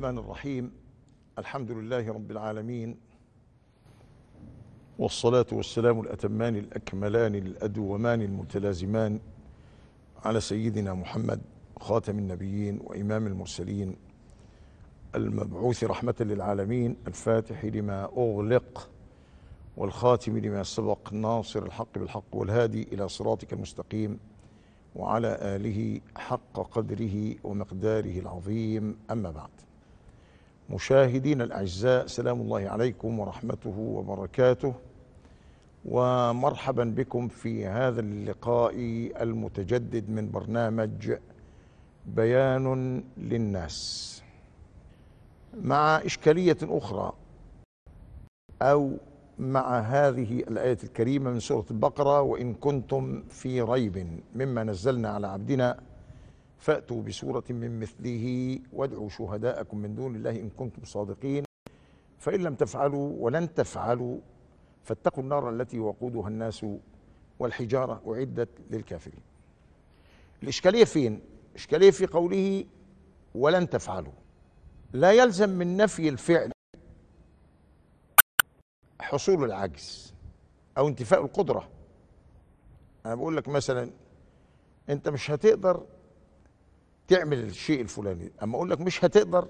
الرحمن الرحيم الحمد لله رب العالمين والصلاة والسلام الأتمان الأكملان الأدومان المتلازمان على سيدنا محمد خاتم النبيين وإمام المرسلين المبعوث رحمة للعالمين الفاتح لما أغلق والخاتم لما سبق ناصر الحق بالحق والهادي إلى صراطك المستقيم وعلى آله حق قدره ومقداره العظيم أما بعد مشاهدين الأعزاء سلام الله عليكم ورحمته وبركاته ومرحبا بكم في هذا اللقاء المتجدد من برنامج بيان للناس مع إشكالية أخرى أو مع هذه الآية الكريمة من سورة البقرة وإن كنتم في ريب مما نزلنا على عبدنا فأتوا بسورة من مثله وادعوا شهداءكم من دون الله إن كنتم صادقين فإن لم تفعلوا ولن تفعلوا فاتقوا النار التي وقودها الناس والحجارة أعدت للكافرين الإشكالية فين؟ الإشكالية في قوله ولن تفعلوا لا يلزم من نفي الفعل حصول العجز أو انتفاء القدرة أنا بقول لك مثلا أنت مش هتقدر تعمل الشيء الفلاني اما اقول لك مش هتقدر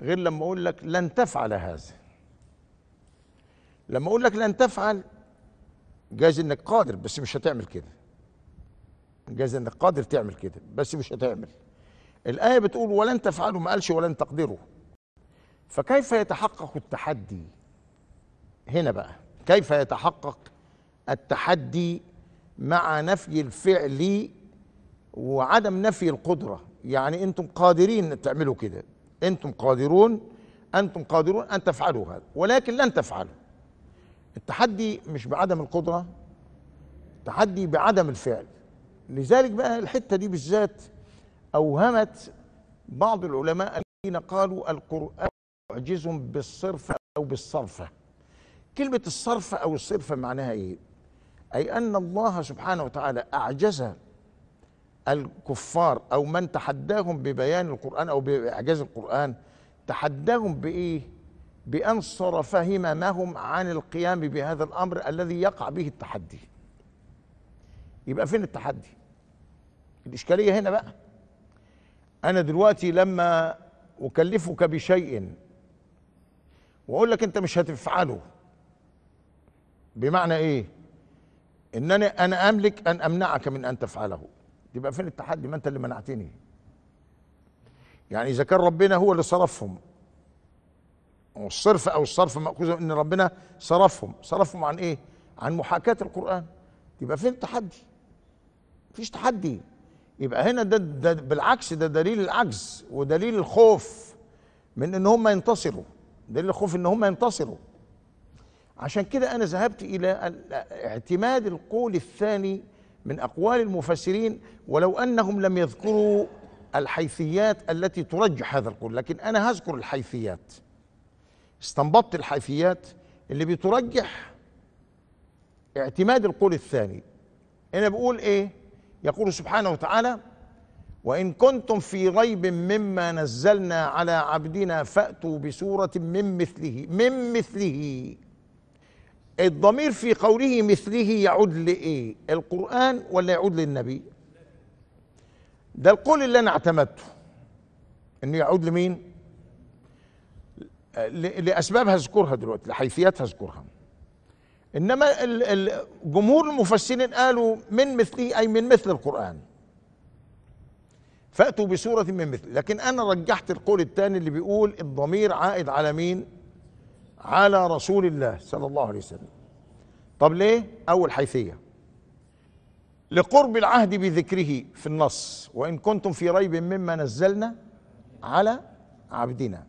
غير لما اقول لك لن تفعل هذا لما اقول لك لن تفعل جايز انك قادر بس مش هتعمل كده جايز انك قادر تعمل كده بس مش هتعمل الايه بتقول ولن تفعلوا ما قالش ولن تقدروا فكيف يتحقق التحدي هنا بقى كيف يتحقق التحدي مع نفي الفعل وعدم نفي القدرة يعني أنتم قادرين تعملوا كده أنتم قادرون أنتم قادرون أن تفعلوا هذا ولكن لن تفعلوا التحدي مش بعدم القدرة التحدي بعدم الفعل لذلك بقى الحتة دي بالذات أوهمت بعض العلماء الذين قالوا القرآن معجز بالصرف أو بالصرفة كلمة الصرف أو الصرفة معناها إيه؟ أي أن الله سبحانه وتعالى أعجز الكفار او من تحداهم ببيان القران او باعجاز القران تحداهم بايه بان صرف هممهم عن القيام بهذا الامر الذي يقع به التحدي يبقى فين التحدي الاشكاليه هنا بقى انا دلوقتي لما اكلفك بشيء واقول لك انت مش هتفعله بمعنى ايه ان انا انا املك ان امنعك من ان تفعله يبقى فين التحدي ما انت اللي منعتني يعني اذا كان ربنا هو اللي صرفهم والصرف او الصرف ماخوذ ان ربنا صرفهم صرفهم عن ايه عن محاكاه القران يبقى فين التحدي مفيش تحدي يبقى هنا ده, ده بالعكس ده دليل العجز ودليل الخوف من ان هم ينتصروا دليل الخوف ان هم ينتصروا عشان كده انا ذهبت الى اعتماد القول الثاني من أقوال المفسرين ولو أنهم لم يذكروا الحيثيات التي ترجح هذا القول لكن أنا هذكر الحيثيات استنبطت الحيثيات اللي بترجح اعتماد القول الثاني أنا بقول إيه يقول سبحانه وتعالى وإن كنتم في ريب مما نزلنا على عبدنا فأتوا بسورة من مثله من مثله الضمير في قوله مثله يعود لإيه القرآن ولا يعود للنبي ده القول اللي أنا اعتمدته إنه يعود لمين لأسباب هذكرها دلوقتي لحيثيات هذكرها إنما جمهور المفسرين قالوا من مثله أي من مثل القرآن فأتوا بسورة من مثل لكن أنا رجحت القول الثاني اللي بيقول الضمير عائد على مين على رسول الله صلى الله عليه وسلم طب ليه اول حيثيه لقرب العهد بذكره في النص وان كنتم في ريب مما نزلنا على عبدنا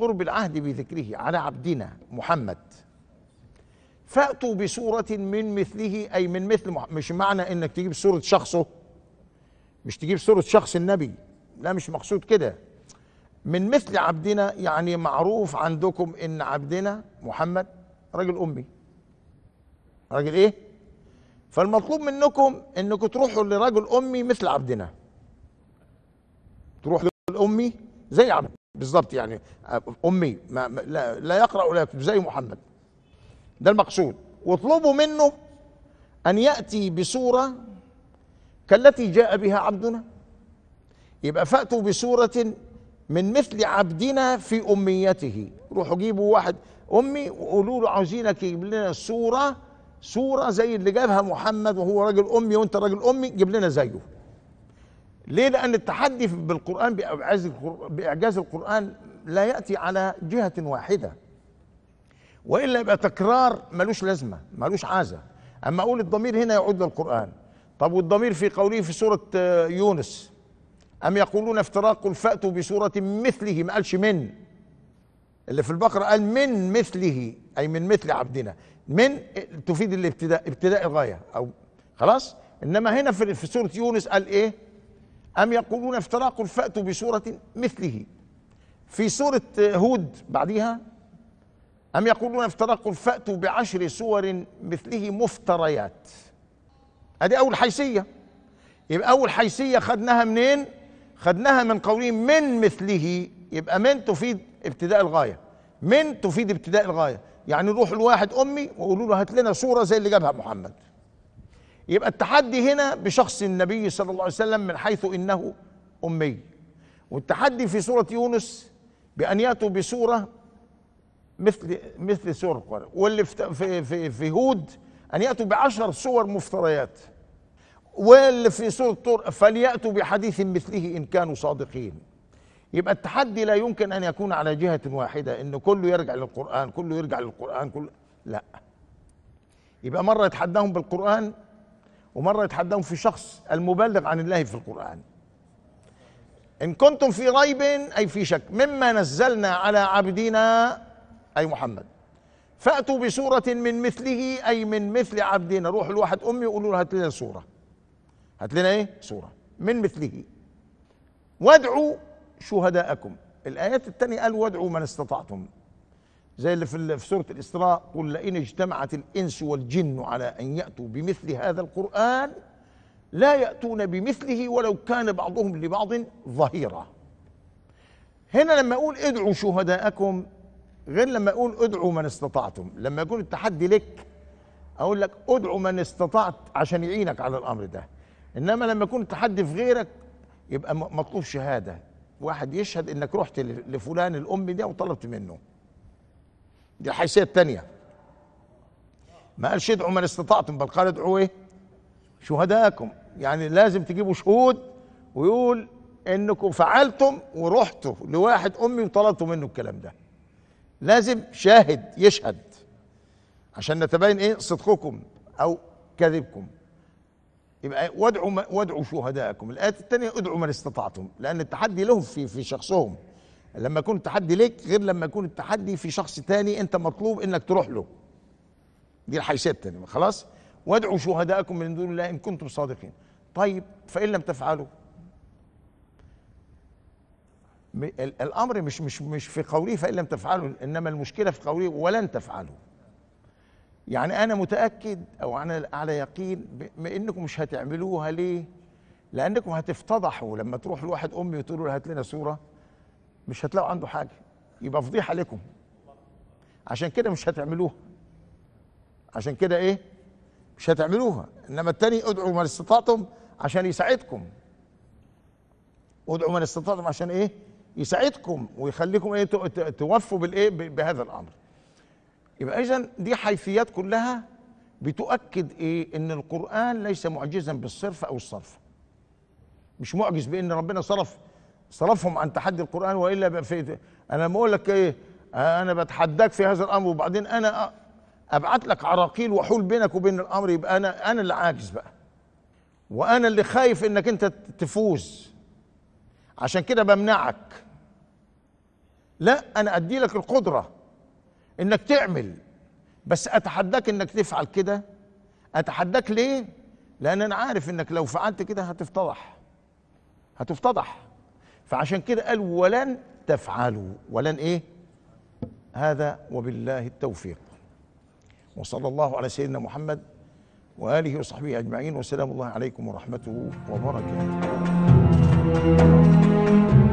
قرب العهد بذكره على عبدنا محمد فاتوا بسوره من مثله اي من مثل محمد. مش معنى انك تجيب سوره شخصه مش تجيب سوره شخص النبي لا مش مقصود كده من مثل عبدنا يعني معروف عندكم ان عبدنا محمد راجل امي راجل ايه فالمطلوب منكم انكم تروحوا لرجل امي مثل عبدنا تروح امي زي عبد بالظبط يعني امي ما لا, لا يقرا ولا يكتب زي محمد ده المقصود واطلبوا منه ان ياتي بسوره كالتي جاء بها عبدنا يبقى فاتوا بسوره من مثل عبدنا في أميته روحوا جيبوا واحد أمي وقولوا له عاوزينك يجيب لنا صورة صورة زي اللي جابها محمد وهو راجل أمي وأنت راجل أمي جيب لنا زيه ليه لأن التحدي بالقرآن بإعجاز بإعجاز القرآن لا يأتي على جهة واحدة وإلا يبقى تكرار ملوش لازمة ملوش عازة أما أقول الضمير هنا يعود للقرآن طب والضمير في قوله في سورة آه، يونس أم يقولون افتراق قل فأتوا بسورة مثله ما قالش من اللي في البقرة قال من مثله أي من مثل عبدنا من تفيد الابتداء ابتداء الغاية أو خلاص إنما هنا في, في سورة يونس قال إيه أم يقولون افتراق قل فأتوا بسورة مثله في سورة هود بعديها أم يقولون افتراق قل فأتوا بعشر سور مثله مفتريات أدي أول حيثية يبقى أول حيثية خدناها منين خدناها من قوله من مثله يبقى من تفيد ابتداء الغايه من تفيد ابتداء الغايه يعني روح الواحد امي وقولوا له هات لنا صوره زي اللي جابها محمد يبقى التحدي هنا بشخص النبي صلى الله عليه وسلم من حيث انه امي والتحدي في سوره يونس بان ياتوا بسوره مثل مثل سوره واللي في في في هود ان ياتوا بعشر صور مفتريات واللي في سورة الطور فليأتوا بحديث مثله إن كانوا صادقين يبقى التحدي لا يمكن أن يكون على جهة واحدة إن كله يرجع للقرآن كله يرجع للقرآن كله لا يبقى مرة يتحداهم بالقرآن ومرة يتحداهم في شخص المبلغ عن الله في القرآن إن كنتم في ريب أي في شك مما نزلنا على عبدنا أي محمد فأتوا بسورة من مثله أي من مثل عبدنا روح الواحد أمي وقولوا لها هات سورة هات لنا ايه صورة من مثله وادعوا شهداءكم الآيات الثانية قال وادعوا من استطعتم زي اللي في سورة الإسراء قل لئن اجتمعت الإنس والجن على أن يأتوا بمثل هذا القرآن لا يأتون بمثله ولو كان بعضهم لبعض ظهيرا هنا لما أقول ادعوا شهداءكم غير لما أقول ادعوا من استطعتم لما يكون التحدي لك أقول لك ادعوا من استطعت عشان يعينك على الأمر ده انما لما يكون التحدي في غيرك يبقى مطلوب شهاده واحد يشهد انك رحت لفلان الام ده وطلبت منه دي الحيثيه الثانيه ما قالش ادعوا من استطعتم بل قال ادعوا ايه شهداءكم يعني لازم تجيبوا شهود ويقول انكم فعلتم ورحتوا لواحد امي وطلبتوا منه الكلام ده لازم شاهد يشهد عشان نتبين ايه صدقكم او كذبكم يبقى وادعوا وادعوا شهداءكم الايه الثانيه ادعوا من استطعتم لان التحدي لهم في في شخصهم لما يكون التحدي ليك غير لما يكون التحدي في شخص تاني انت مطلوب انك تروح له دي الحيثيه الثانيه خلاص وادعوا شهداءكم من دون الله ان كنتم صادقين طيب فان لم تفعلوا الامر مش مش مش في قوله فان لم تفعلوا انما المشكله في قوله ولن تفعلوا يعني انا متاكد او انا على يقين بأنكم مش هتعملوها ليه لانكم هتفتضحوا لما تروح لواحد امي وتقولوا له هات لنا صوره مش هتلاقوا عنده حاجه يبقى فضيحه لكم عشان كده مش هتعملوها عشان كده ايه مش هتعملوها انما التاني ادعوا من استطعتم عشان يساعدكم ادعوا من استطعتم عشان ايه يساعدكم ويخليكم ايه توفوا بالايه بهذا الامر يبقى اذا دي حيثيات كلها بتؤكد ايه ان القران ليس معجزا بالصرف او الصرف مش معجز بان ربنا صرف صرفهم عن تحدي القران والا في انا لما اقول لك ايه انا بتحداك في هذا الامر وبعدين انا ابعت لك عراقيل واحول بينك وبين الامر يبقى انا انا اللي عاجز بقى وانا اللي خايف انك انت تفوز عشان كده بمنعك لا انا ادي لك القدره انك تعمل بس اتحداك انك تفعل كده اتحداك ليه لان انا عارف انك لو فعلت كده هتفتضح هتفتضح فعشان كده قال ولن تفعلوا ولن ايه هذا وبالله التوفيق وصلى الله على سيدنا محمد واله وصحبه اجمعين وسلام الله عليكم ورحمته وبركاته